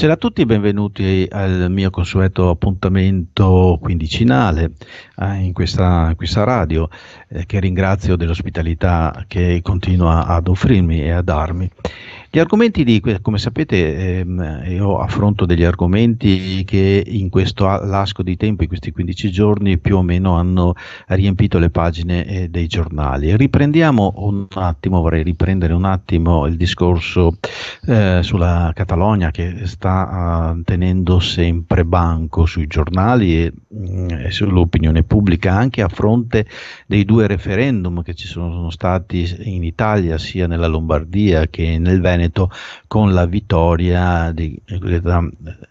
Buonasera a tutti, benvenuti al mio consueto appuntamento quindicinale eh, in, questa, in, questa, radio eh, che ringrazio dell'ospitalità che continua ad offrirmi e a darmi. Gli argomenti di, come sapete, ehm, io affronto degli argomenti che in questo lasco di tempo, in questi 15 giorni, più o meno hanno riempito le pagine eh, dei giornali. Riprendiamo un attimo, vorrei riprendere un attimo il discorso eh, sulla Catalogna che sta eh, tenendo sempre banco sui giornali e, mh, mm, e sull'opinione pubblica, anche a fronte dei due referendum che ci sono stati in Italia, sia nella Lombardia che nel Veneto Veneto con la vittoria di, eh,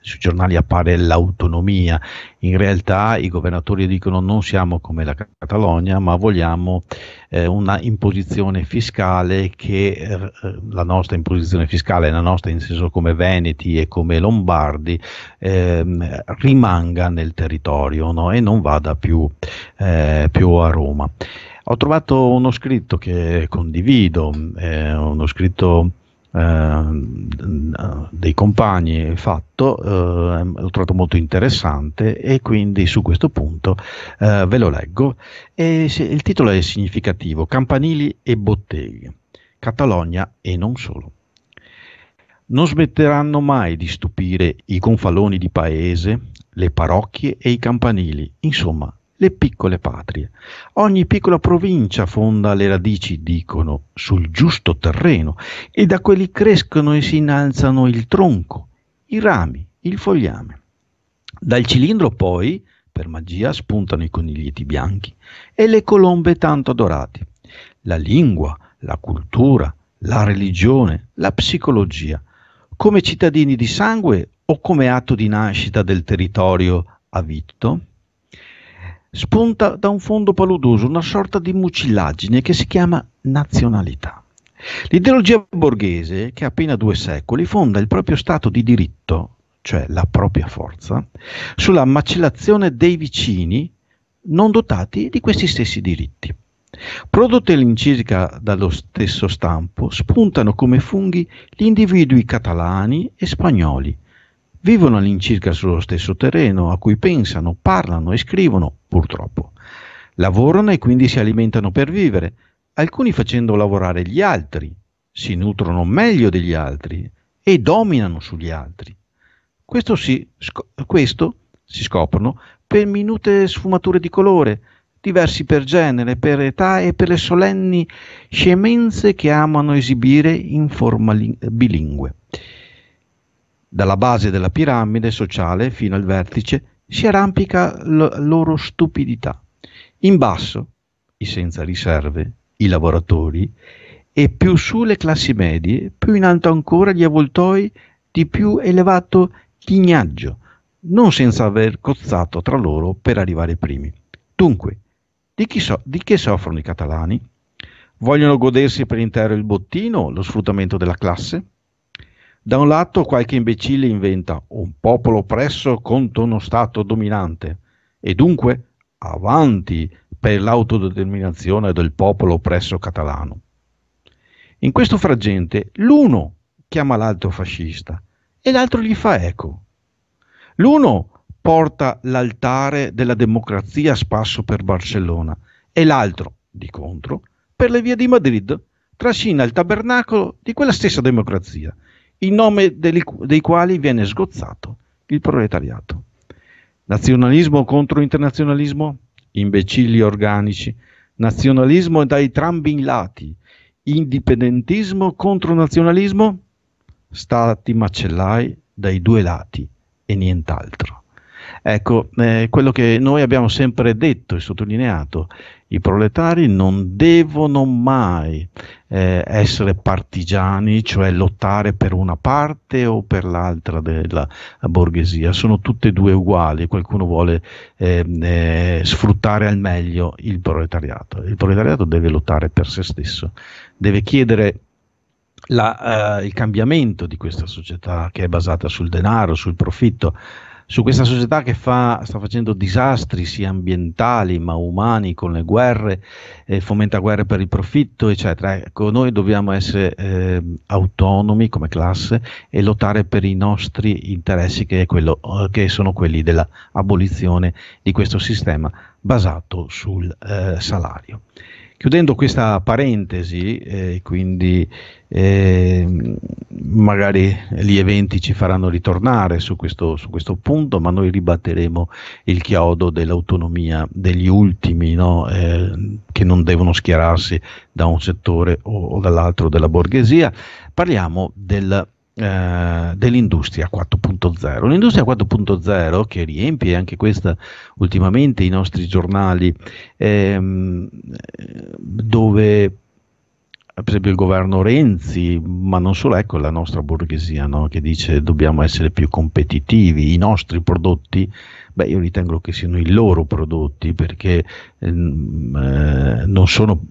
sui giornali appare l'autonomia in realtà i governatori dicono non siamo come la Catalogna ma vogliamo eh, una imposizione fiscale che eh, la nostra imposizione fiscale la nostra in senso come Veneti e come Lombardi eh, rimanga nel territorio no? e non vada più, eh, più a Roma ho trovato uno scritto che condivido, eh, uno scritto Ehm, dei compagni fatto ehm, l'ho trovato molto interessante e quindi su questo punto eh, ve lo leggo e il titolo è significativo campanili e botteghe Catalogna e non solo non smetteranno mai di stupire i gonfaloni di paese, le parrocchie e i campanili, insomma le piccole patrie. Ogni piccola provincia fonda le radici, dicono, sul giusto terreno e da quelli crescono e si innalzano il tronco, i rami, il fogliame. Dal cilindro poi, per magia, spuntano i coniglietti bianchi e le colombe tanto adorate. La lingua, la cultura, la religione, la psicologia, come cittadini di sangue o come atto di nascita del territorio avitto? spunta da un fondo paludoso una sorta di mucillaggine che si chiama nazionalità. L'ideologia borghese, che ha appena due secoli, fonda il proprio Stato di diritto, cioè la propria forza, sulla macellazione dei vicini non dotati di questi stessi diritti. Prodotte all'incisica dallo stesso stampo, spuntano come funghi gli individui catalani e spagnoli, vivono all'incirca sullo stesso terreno, a cui pensano, parlano e scrivono, purtroppo. Lavorano e quindi si alimentano per vivere, alcuni facendo lavorare gli altri, si nutrono meglio degli altri e dominano sugli altri. Questo si, sc- questo si scoprono per minute sfumature di colore, diversi per genere, per età e per le solenni scemenze che amano esibire in forma ling- bilingue. Dalla base della piramide sociale fino al vertice si arrampica la loro stupidità. In basso, i senza riserve, i lavoratori, e più su le classi medie, più in alto ancora gli avvoltoi di più elevato lignaggio, non senza aver cozzato tra loro per arrivare primi. Dunque, di, so- di che soffrono i catalani? Vogliono godersi per intero il bottino, lo sfruttamento della classe? Da un lato qualche imbecille inventa un popolo oppresso contro uno Stato dominante e dunque avanti per l'autodeterminazione del popolo oppresso catalano. In questo fragente l'uno chiama l'altro fascista e l'altro gli fa eco. L'uno porta l'altare della democrazia a spasso per Barcellona e l'altro, di contro, per le vie di Madrid trascina il tabernacolo di quella stessa democrazia in nome dei, dei quali viene sgozzato il proletariato. Nazionalismo contro internazionalismo? Imbecilli organici. Nazionalismo da entrambi i lati. Indipendentismo contro nazionalismo? Stati macellai dai due lati e nient'altro. Ecco, eh, quello che noi abbiamo sempre detto e sottolineato, i proletari non devono mai eh, essere partigiani, cioè lottare per una parte o per l'altra della borghesia, sono tutte e due uguali, qualcuno vuole ehm, eh, sfruttare al meglio il proletariato, il proletariato deve lottare per se stesso, deve chiedere la, eh, il cambiamento di questa società che è basata sul denaro, sul profitto, su questa società che fa, sta facendo disastri sia ambientali ma umani con le guerre, eh, fomenta guerre per il profitto, eccetera. Ecco, noi dobbiamo essere eh, autonomi come classe e lottare per i nostri interessi, che, quello, eh, che sono quelli dell'abolizione di questo sistema basato sul eh, salario. Chiudendo questa parentesi, eh, quindi eh, magari gli eventi ci faranno ritornare su questo, su questo, punto, ma noi ribatteremo il chiodo dell'autonomia degli ultimi no? eh, che non devono schierarsi da un settore o, o dall'altro della borghesia. Parliamo del eh, dell'industria 4.0. L'industria 4.0 che riempie anche questa ultimamente i nostri giornali ehm, dove per esempio il governo Renzi, ma non solo, ecco la nostra borghesia no? che dice dobbiamo essere più competitivi, i nostri prodotti beh, io ritengo che siano i loro prodotti perché ehm, eh, sono,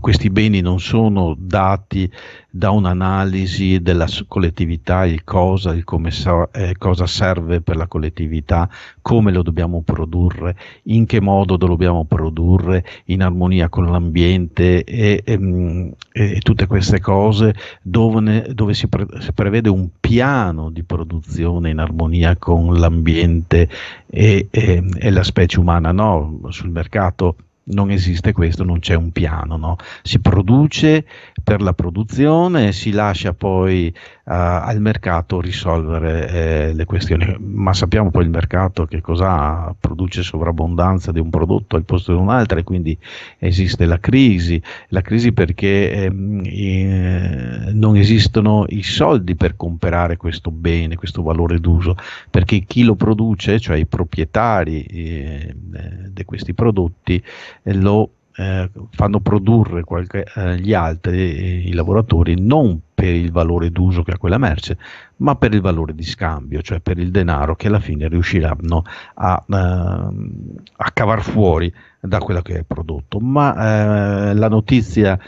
questi beni non sono dati da un'analisi della collettività, il cosa, il come sa, eh, cosa serve per la collettività, come lo dobbiamo produrre, in che modo lo dobbiamo produrre, in armonia con l'ambiente e, ehm, e, e tutte queste cose dove, ne, dove si, pre, si prevede un piano di produzione in armonia con l'ambiente e, e, e la specie umana no? sul mercato non esiste questo, non c'è un piano, no? si produce per la produzione e si lascia poi uh, al mercato risolvere eh, le questioni, ma sappiamo poi il mercato che cosa produce sovrabbondanza di un prodotto al posto di un altro e quindi esiste la crisi, la crisi perché ehm, eh, non esistono i soldi per comprare questo bene, questo valore d'uso, perché chi lo produce, cioè i proprietari eh, di questi prodotti, lo eh, fanno produrre qualche, eh, gli altri, i lavoratori, non per il valore d'uso che ha quella merce, ma per il valore di scambio, cioè per il denaro che alla fine riusciranno a, eh, a cavar fuori da quello che è prodotto. Ma eh, la notizia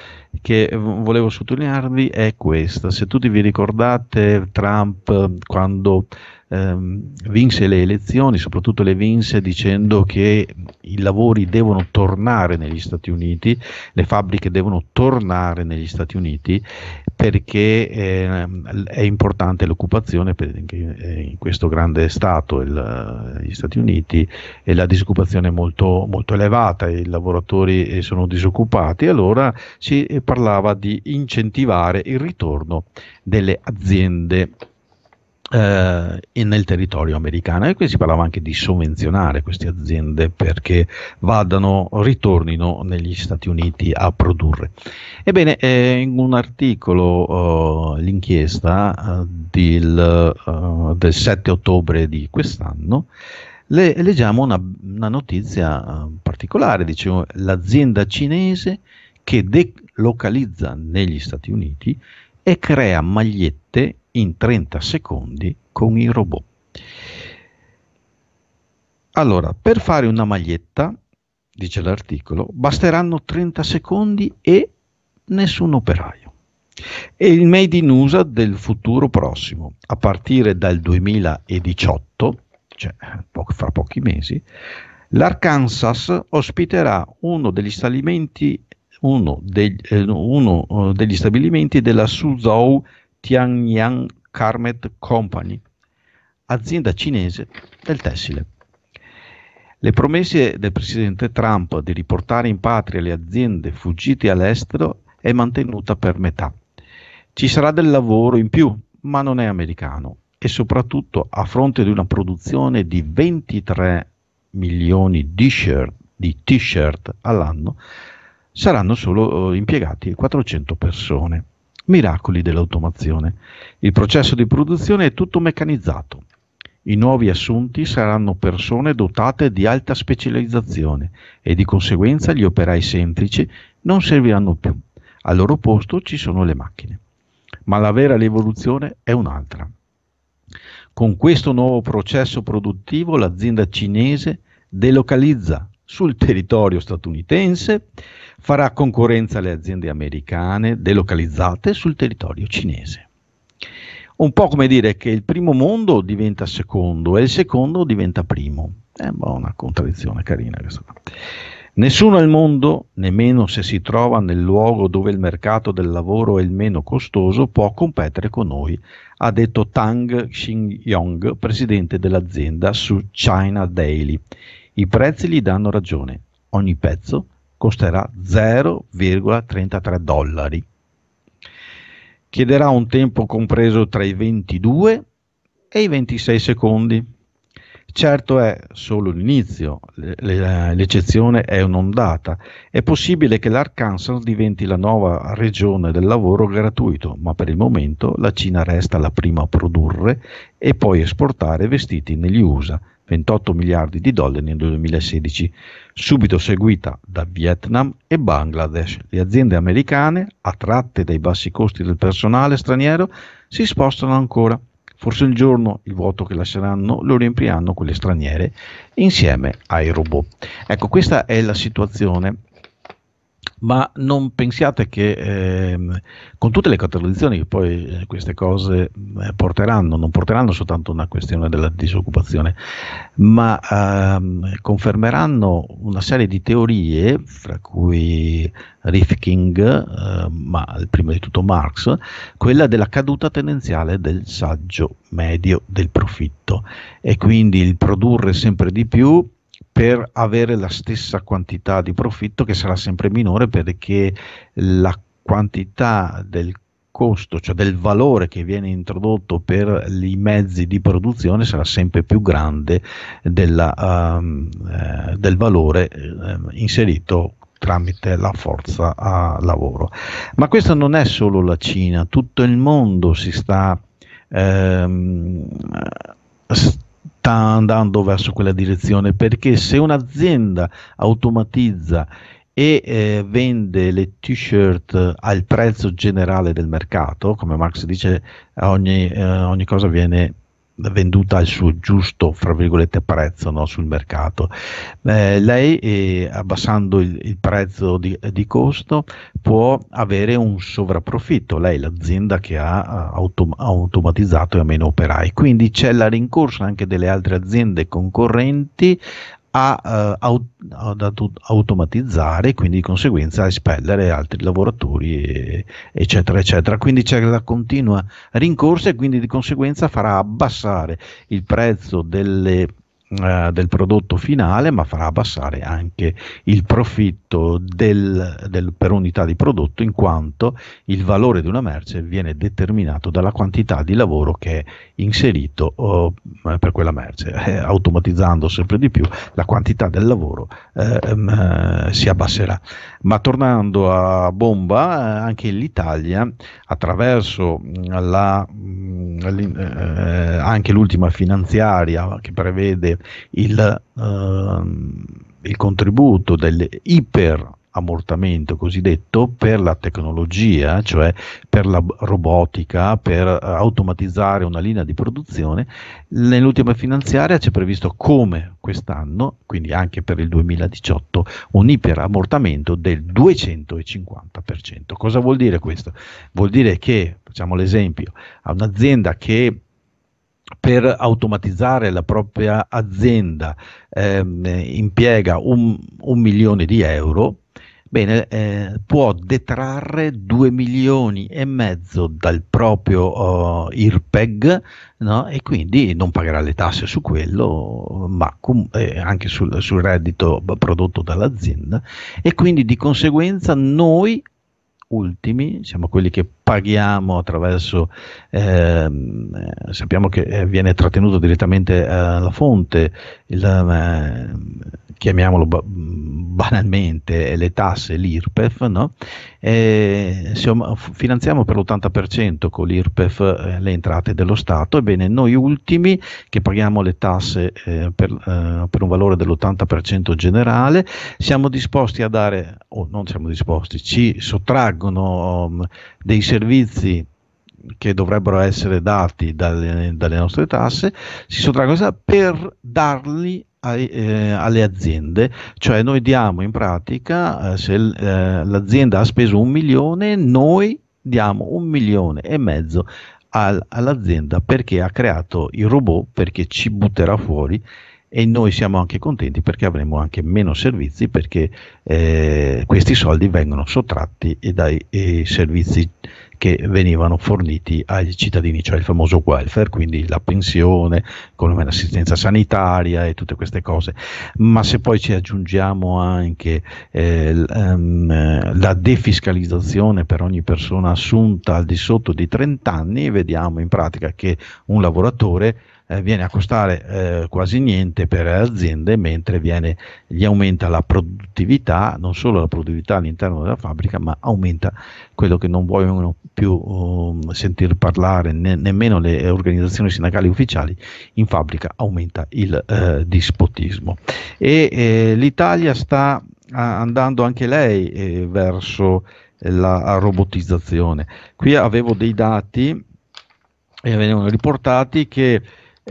che volevo sottolinearvi è questa. Se tutti vi ricordate Trump eh, quando ehm, vinse le elezioni, soprattutto le vinse dicendo che i lavori devono tornare negli Stati Uniti, le fabbriche devono tornare negli Stati Uniti perché ehm, è importante l'occupazione eh, in questo grande Stato, il, eh, gli Stati Uniti, e la disoccupazione è molto, molto elevata, i lavoratori sono disoccupati, allora si e parlava di incentivare il ritorno delle aziende eh, nel territorio americano e qui si parlava anche di sovvenzionare queste aziende perché vadano, ritornino negli Stati Uniti a produrre. Ebbene, eh, in un articolo, eh, l'inchiesta eh, del, eh, del 7 ottobre di quest'anno, le, leggiamo una, una notizia eh, particolare, dicevo, l'azienda cinese che delocalizza negli Stati Uniti e crea magliette in 30 secondi con i robot. Allora, per fare una maglietta, dice l'articolo, basteranno 30 secondi e nessun operaio. E il Made in USA del futuro prossimo, a partire dal 2018, cioè po- fra pochi mesi, l'Arkansas ospiterà uno degli stabilimenti uno degli, eh, uno eh, degli stabilimenti della Suzhou Tianyang Carmet Company, azienda cinese del tessile. Le promesse del presidente Trump di riportare in patria le aziende fuggite all'estero è mantenuta per metà. Ci sarà del lavoro in più, ma non è americano e soprattutto a fronte di una produzione di 23 milioni di t-shirt all'anno, saranno solo oh, impiegati 400 persone. Miracoli dell'automazione. Il processo di produzione è tutto meccanizzato. I nuovi assunti saranno persone dotate di alta specializzazione e di conseguenza gli operai semplici non serviranno più. Al loro posto ci sono le macchine. Ma la vera rivoluzione è un'altra. Con questo nuovo processo produttivo l'azienda cinese delocalizza sul territorio statunitense, farà concorrenza alle aziende americane delocalizzate sul territorio cinese. Un po' come dire che il primo mondo diventa secondo e il secondo diventa primo. È una contraddizione carina questa. Nessuno al mondo, nemmeno se si trova nel luogo dove il mercato del lavoro è il meno costoso, può competere con noi, ha detto Tang Xingyong, presidente dell'azienda su China Daily, i prezzi gli danno ragione, ogni pezzo costerà 0,33 dollari. Chiederà un tempo compreso tra i 22 e i 26 secondi. Certo è solo l'inizio, l'eccezione è un'ondata. È possibile che l'Arkansas diventi la nuova regione del lavoro gratuito, ma per il momento la Cina resta la prima a produrre e poi esportare vestiti negli USA, 28 miliardi di dollari nel 2016, subito seguita da Vietnam e Bangladesh. Le aziende americane, attratte dai bassi costi del personale straniero, si spostano ancora. Forse il giorno il vuoto che lasceranno lo riempiranno quelle straniere insieme ai robot. Ecco, questa è la situazione ma non pensiate che ehm, con tutte le contraddizioni che poi eh, queste cose eh, porteranno, non porteranno soltanto una questione della disoccupazione, ma ehm, confermeranno una serie di teorie, fra cui Rifkin, eh, ma prima di tutto Marx, quella della caduta tendenziale del saggio medio del profitto e quindi il produrre sempre di più per avere la stessa quantità di profitto che sarà sempre minore perché la quantità del costo, cioè del valore che viene introdotto per i mezzi di produzione sarà sempre più grande della, um, eh, del valore eh, inserito tramite la forza a lavoro. Ma questa non è solo la Cina, tutto il mondo si sta ehm, st- sta andando verso quella direzione perché se un'azienda automatizza e eh, vende le t-shirt al prezzo generale del mercato, come Marx dice, ogni, eh, ogni cosa viene venduta al suo giusto prezzo no, sul mercato. Eh, lei eh, abbassando il, il prezzo di, di, costo può avere un sovrapprofitto, lei l'azienda che ha autom- automatizzato e ha meno operai, quindi c'è la rincorsa anche delle altre aziende concorrenti a, uh, ad automatizzare e quindi di conseguenza a espellere altri lavoratori e, eccetera eccetera quindi c'è la continua rincorsa e quindi di conseguenza farà abbassare il prezzo delle eh, del prodotto finale, ma farà abbassare anche il profitto del, del, per unità di prodotto, in quanto il valore di una merce viene determinato dalla quantità di lavoro che è inserito oh, eh, per quella merce. Eh, automatizzando sempre di più, la quantità del lavoro eh, ehm, si abbasserà. Ma tornando a bomba, anche l'Italia, attraverso mm, la, mm, eh, anche l'ultima finanziaria che prevede il, eh, il contributo dell'iper cosiddetto per la tecnologia, cioè per la robotica, per eh, automatizzare una linea di produzione. Nell'ultima finanziaria c'è previsto come quest'anno, quindi anche per il 2018, un iperammortamento del 250%. Cosa vuol dire questo? Vuol dire che, facciamo l'esempio, a un'azienda che per automatizzare la propria azienda ehm, impiega un, un, milione di euro, bene, eh, può detrarre 2 milioni e mezzo dal proprio uh, eh, IRPEG no? e quindi non pagherà le tasse su quello, ma com- eh, anche sul, sul reddito prodotto dall'azienda e quindi di conseguenza noi ultimi, siamo quelli che paghiamo attraverso, ehm, eh, sappiamo che eh, viene trattenuto direttamente alla eh, fonte il, ehm, chiamiamolo banalmente, le tasse, l'IRPEF, no? eh, siamo, finanziamo per l'80% con l'IRPEF eh, le entrate dello Stato, ebbene noi ultimi che paghiamo le tasse eh, per, eh, per, un valore dell'80% generale, siamo disposti a dare, o oh, non siamo disposti, ci sottraggono um, dei servizi che dovrebbero essere dati dalle, dalle nostre tasse, si sottraggono per darli ai, eh, alle aziende, cioè noi diamo in pratica, eh, se eh, l'azienda ha speso un milione, noi diamo un milione e mezzo al, all'azienda perché ha creato il robot, perché ci butterà fuori e noi siamo anche contenti perché avremo anche meno servizi perché eh, questi soldi vengono sottratti dai servizi che venivano forniti ai cittadini, cioè il famoso welfare, quindi la pensione, come l'assistenza sanitaria e tutte queste cose. Ma se poi ci aggiungiamo anche eh, ehm, la defiscalizzazione per ogni persona assunta al di sotto di 30 anni, vediamo in pratica che un lavoratore eh, viene a costare eh, quasi niente per le aziende, mentre viene, gli aumenta la produttività, non solo la produttività all'interno della fabbrica, ma aumenta quello che non vogliono più um, sentir parlare ne, nemmeno le organizzazioni sindacali ufficiali, in fabbrica aumenta il eh, dispotismo. E eh, l'Italia sta andando anche lei eh, verso la robotizzazione. Qui avevo dei dati e venivano riportati che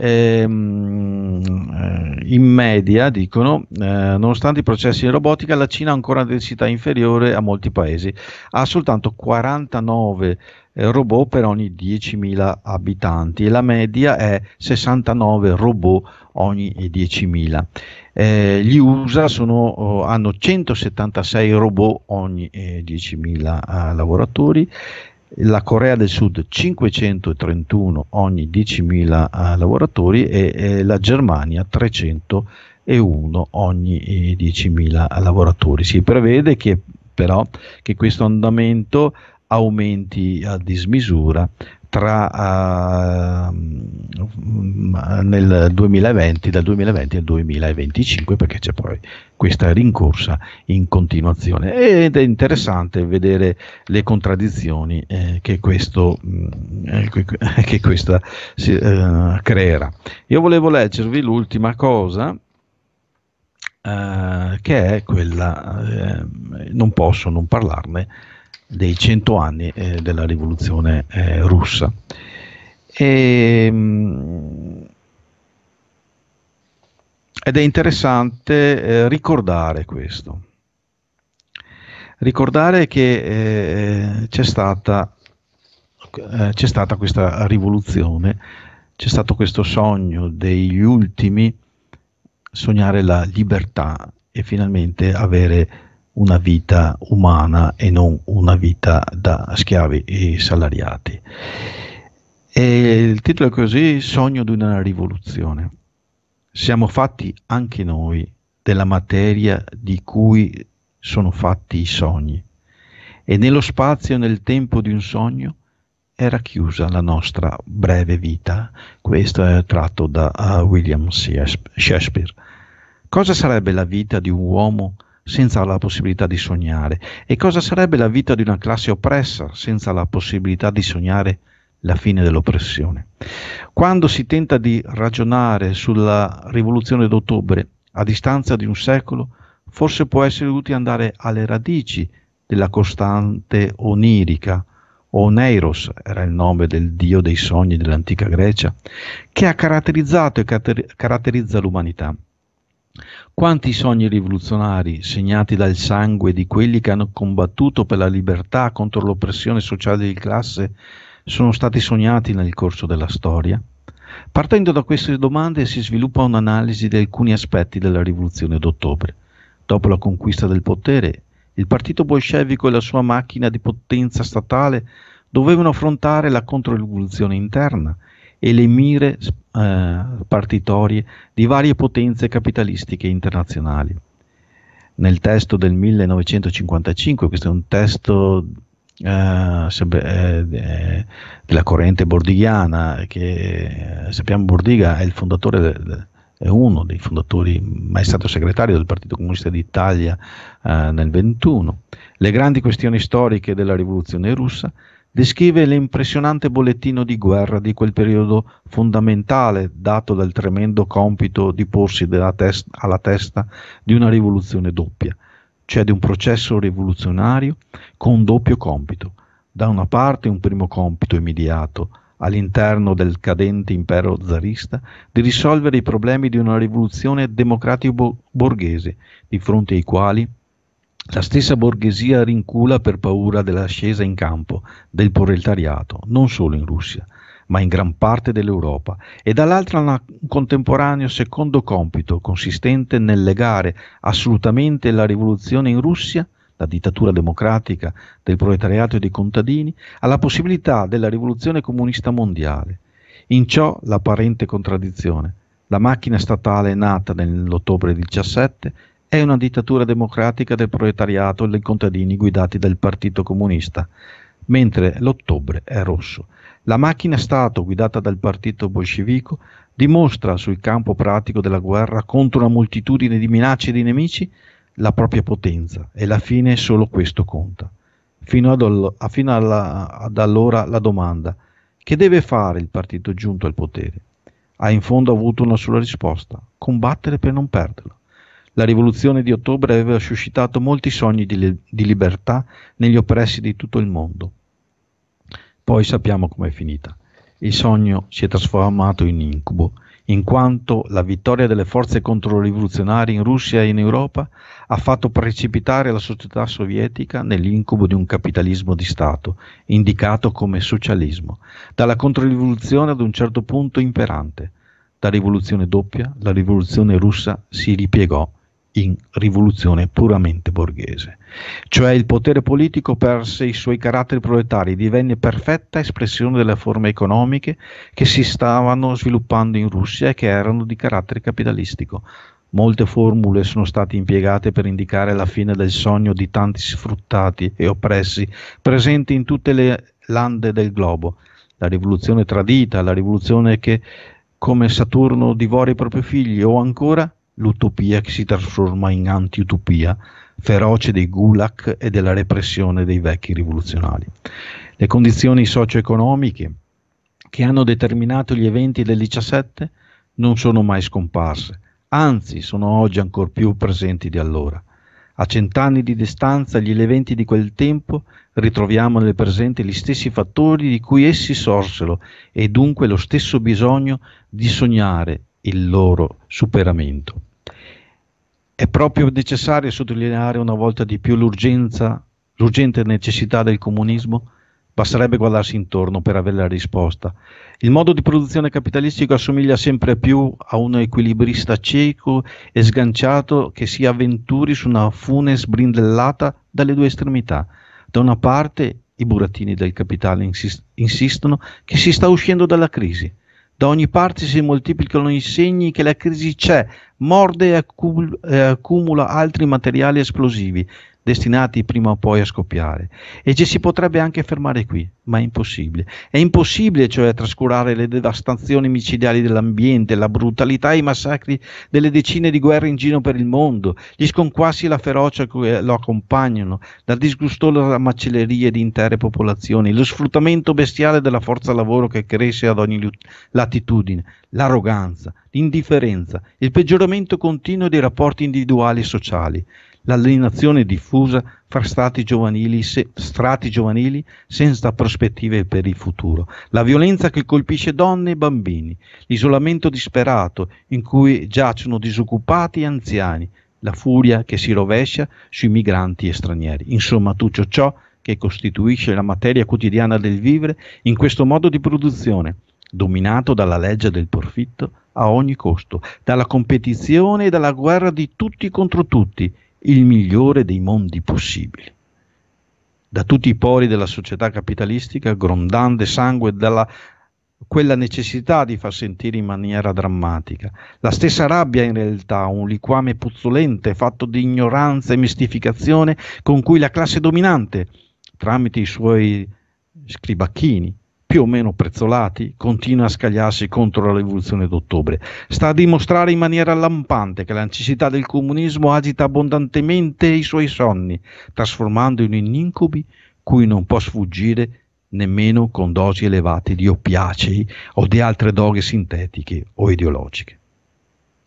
Ehm, eh, in media, dicono, eh, nonostante i processi in robotica, la Cina ha ancora una densità inferiore a molti paesi, ha soltanto 49 eh, robot per ogni 10.000 abitanti e la media è 69 robot ogni 10.000. Eh, gli USA sono, oh, hanno 176 robot ogni 10.000 eh, lavoratori la Corea del Sud 531 ogni 10.000 eh, lavoratori e, e la Germania 301 ogni 10.000 eh, lavoratori. Si prevede che però che questo andamento aumenti a dismisura tra, uh, nel 2020, dal 2020 al 2025, perché c'è poi questa rincorsa in continuazione ed è interessante vedere le contraddizioni eh, che, questo, mh, mm, eh, che, questa si, eh, creerà. Io volevo leggervi l'ultima cosa eh, che è quella, eh, non posso non parlarne, dei cento anni eh, della rivoluzione russa. E, ehm, ed è interessante eh, ricordare questo. Ricordare che eh, c'è, stata, eh, c'è stata questa rivoluzione, c'è stato questo sogno degli ultimi, sognare la libertà e finalmente avere una vita umana e non una vita da schiavi e salariati. E il titolo è così, Sogno di una rivoluzione siamo fatti anche noi della materia di cui sono fatti i sogni. E nello spazio e nel tempo di un sogno era chiusa la nostra breve vita. Questo è tratto da William Shakespeare. Cosa sarebbe la vita di un uomo senza la possibilità di sognare? E cosa sarebbe la vita di una classe oppressa senza la possibilità di sognare la fine dell'oppressione. Quando si tenta di ragionare sulla rivoluzione d'ottobre a distanza di un secolo, forse può essere utile andare alle radici della costante onirica. Oneiros era il nome del dio dei sogni dell'antica Grecia, che ha caratterizzato e caratterizza l'umanità. Quanti sogni rivoluzionari segnati dal sangue di quelli che hanno combattuto per la libertà contro l'oppressione sociale di classe sono stati sognati nel corso della storia? Partendo da queste domande si sviluppa un'analisi di alcuni aspetti della rivoluzione d'ottobre. Dopo la conquista del potere, il partito bolscevico e la sua macchina di potenza statale dovevano affrontare la controrivoluzione interna e le mire eh, partitorie di varie potenze capitalistiche internazionali. Nel testo del 1955, questo è un testo eh, sempre, eh, eh, della corrente bordigliana, che eh, sappiamo Bordiga è il fondatore de, de, è uno dei fondatori, ma è stato segretario del Partito Comunista d'Italia eh, nel 21. Le grandi questioni storiche della rivoluzione russa descrive l'impressionante bollettino di guerra di quel periodo fondamentale dato dal tremendo compito di porsi test- alla testa di una rivoluzione doppia, cioè di un processo rivoluzionario con un doppio compito. Da una parte un primo compito immediato all'interno del cadente impero zarista di risolvere i problemi di una rivoluzione democratico-borghese, di fronte ai quali la stessa borghesia rincula per paura dell'ascesa in campo del proletariato, non solo in Russia, ma in gran parte dell'Europa, e dall'altra un contemporaneo secondo compito, consistente nel legare assolutamente la rivoluzione in Russia, la dittatura democratica del proletariato e dei contadini, alla possibilità della rivoluzione comunista mondiale. In ciò l'apparente contraddizione. La macchina statale nata nell'ottobre 17 è una dittatura democratica del proletariato e dei contadini guidati dal Partito Comunista, mentre l'ottobre è rosso. La macchina Stato, guidata dal partito bolscevico, dimostra sul campo pratico della guerra contro una moltitudine di minacce e di nemici la propria potenza e la fine solo questo conta. Fino, ad, all- fino alla- ad allora la domanda, che deve fare il partito giunto al potere? Ha in fondo avuto una sola risposta, combattere per non perderlo. La rivoluzione di ottobre aveva suscitato molti sogni di, li- di libertà negli oppressi di tutto il mondo poi sappiamo com'è finita. Il sogno si è trasformato in incubo, in quanto la vittoria delle forze controrivoluzionarie in Russia e in Europa ha fatto precipitare la società sovietica nell'incubo di un capitalismo di Stato, indicato come socialismo, dalla controrivoluzione ad un certo punto imperante. Da rivoluzione doppia, la rivoluzione russa si ripiegò in rivoluzione puramente borghese. Cioè il potere politico perse i suoi caratteri proletari, divenne perfetta espressione delle forme economiche che si stavano sviluppando in Russia e che erano di carattere capitalistico. Molte formule sono state impiegate per indicare la fine del sogno di tanti sfruttati e oppressi presenti in tutte le lande del globo. La rivoluzione tradita, la rivoluzione che come Saturno divora i propri figli o ancora l'utopia che si trasforma in antiutopia, feroce dei gulag e della repressione dei vecchi rivoluzionari. Le condizioni socio-economiche che hanno determinato gli eventi del 17 non sono mai scomparse, anzi sono oggi ancor più presenti di allora. A cent'anni di distanza gli eventi di quel tempo ritroviamo nel presente gli stessi fattori di cui essi sorsero e dunque lo stesso bisogno di sognare il loro superamento. È proprio necessario sottolineare una volta di più l'urgente necessità del comunismo? Basterebbe guardarsi intorno per avere la risposta. Il modo di produzione capitalistico assomiglia sempre più a un equilibrista cieco e sganciato che si avventuri su una fune sbrindellata dalle due estremità. Da una parte i burattini del capitale insistono che si sta uscendo dalla crisi, da ogni parte si moltiplicano i segni che la crisi c'è, morde e accumula altri materiali esplosivi destinati prima o poi a scoppiare. E ci si potrebbe anche fermare qui, ma è impossibile. È impossibile cioè trascurare le devastazioni micidiali dell'ambiente, la brutalità e i massacri delle decine di guerre in giro per il mondo, gli sconquassi e la ferocia che eh, lo accompagnano, la disgustosa macelleria di intere popolazioni, lo sfruttamento bestiale della forza lavoro che cresce ad ogni latitudine, l'arroganza, l'indifferenza, il peggioramento continuo dei rapporti individuali e sociali l'allenazione diffusa fra strati giovanili, se, strati giovanili senza prospettive per il futuro, la violenza che colpisce donne e bambini, l'isolamento disperato in cui giacciono disoccupati e anziani, la furia che si rovescia sui migranti e stranieri. Insomma, tutto ciò che costituisce la materia quotidiana del vivere in questo modo di produzione, dominato dalla legge del profitto a ogni costo, dalla competizione e dalla guerra di tutti contro tutti, il migliore dei mondi possibili. Da tutti i pori della società capitalistica, grondante sangue dalla quella necessità di far sentire in maniera drammatica. La stessa rabbia in realtà, un liquame puzzolente fatto di ignoranza e mistificazione con cui la classe dominante, tramite i suoi scribacchini, più o meno prezzolati, continua a scagliarsi contro la rivoluzione d'ottobre. Sta a dimostrare in maniera lampante che la necessità del comunismo agita abbondantemente i suoi sonni, trasformandoli in incubi cui non può sfuggire nemmeno con dosi elevate di oppiacei o di altre doghe sintetiche o ideologiche.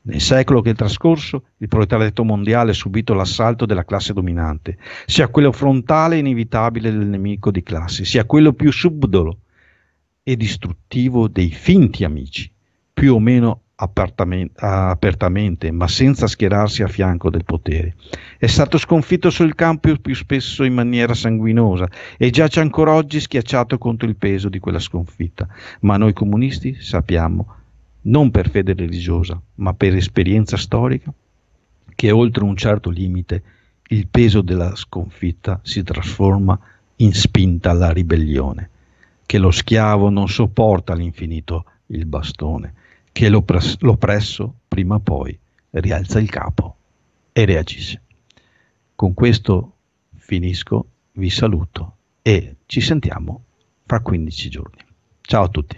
Nel secolo che è trascorso, il proletariato mondiale ha subito l'assalto della classe dominante, sia quello frontale e inevitabile del nemico di classe, sia quello più subdolo, e distruttivo dei finti amici, più o meno apertamente, ma senza schierarsi a fianco del potere. È stato sconfitto sul campo più spesso in maniera sanguinosa e giace ancora oggi schiacciato contro il peso di quella sconfitta. Ma noi comunisti sappiamo, non per fede religiosa, ma per esperienza storica, che oltre un certo limite il peso della sconfitta si trasforma in spinta alla ribellione che lo schiavo non sopporta all'infinito il bastone, che l'oppresso prima o poi rialza il capo e reagisce. Con questo finisco, vi saluto e ci sentiamo fra 15 giorni. Ciao a tutti.